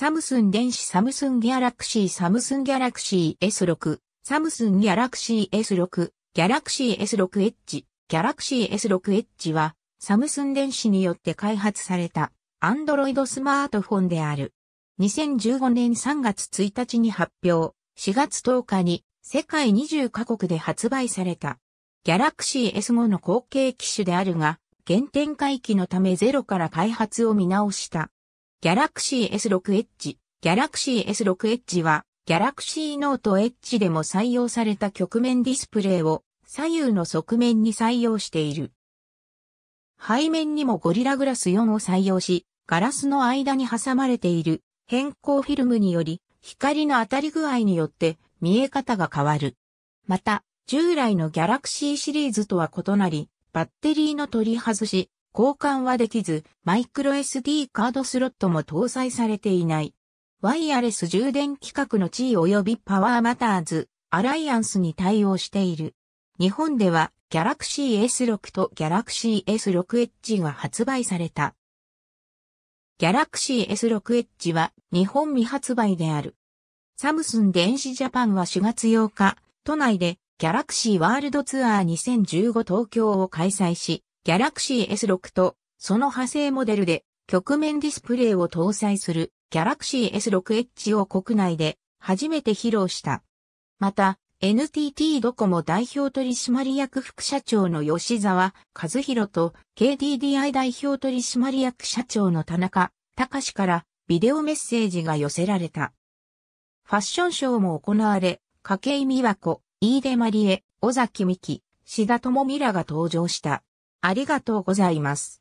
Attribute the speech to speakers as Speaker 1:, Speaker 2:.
Speaker 1: サムスン電子サムスンギャラ
Speaker 2: クシーサムスンギャラクシー S6、サムスンギャラクシー S6、ギャラクシー S6H、ギャラクシー S6H は、サムスン電子によって開発された、アンドロイドスマートフォンである。2015年3月1日に発表、4月10日に、世界20カ国で発売された。ギャラクシー S5 の後継機種であるが、原点回帰のためゼロから開発を見直した。ギャラクシー S6 エッジ。ギャラクシー S6 エッジは、ギャラクシーノートエッジでも採用された曲面ディスプレイを左右の側面に採用している。背面にもゴリラグラス4を採用し、ガラスの間に挟まれている変更フィルムにより、光の当たり具合によって見え方が変わる。また、従来のギャラクシーシリーズとは異なり、バッテリーの取り外し、交換はできず、マイクロ SD カードスロットも搭載されていない。ワイヤレス充電規格の地位及びパワーマターズ、アライアンスに対応している。日本では、Galaxy S6 と Galaxy S6 エッジが発売された。Galaxy S6 エッジは日本未発売である。サムスン電子ジャパンは4月8日、都内で Galaxy ワールドツアー2015東京を開催し、ギャラクシー S6 とその派生モデルで局面ディスプレイを搭載するギャラクシー S6H を国内で初めて披露した。また、NTT ドコモ代表取締役副社長の吉沢和弘と KDDI 代表取締役社長の田中隆からビデオメッセージが寄せられた。ファッションショーも行われ、筧美和子、飯出マリエ、尾崎美希、
Speaker 1: 志田智美らが登場した。ありがとうございます。